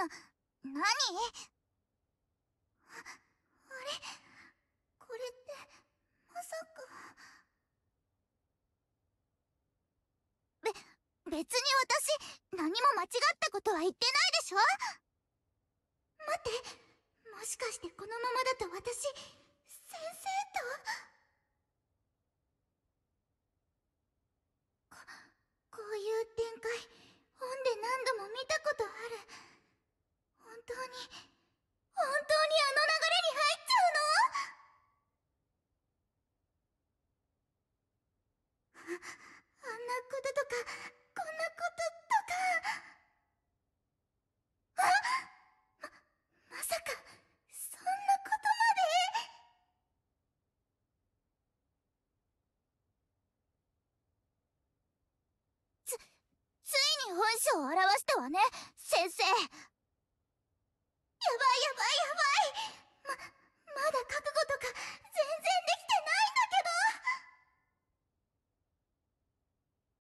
な、なにあれこれって、まさか。べ、別に私、何も間違ったことは言ってないでしょ待って、もしかしてこのまま文章を表したわね先生